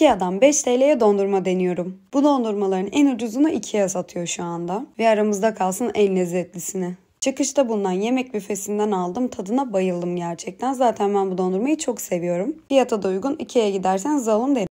Ikea'dan 5 TL'ye dondurma deniyorum. Bu dondurmaların en ucuzunu Ikea satıyor şu anda. Ve aramızda kalsın en lezzetlisini. Çıkışta bulunan yemek büfesinden aldım. Tadına bayıldım gerçekten. Zaten ben bu dondurmayı çok seviyorum. Fiyata da uygun. Ikea'ya gidersen alın derim.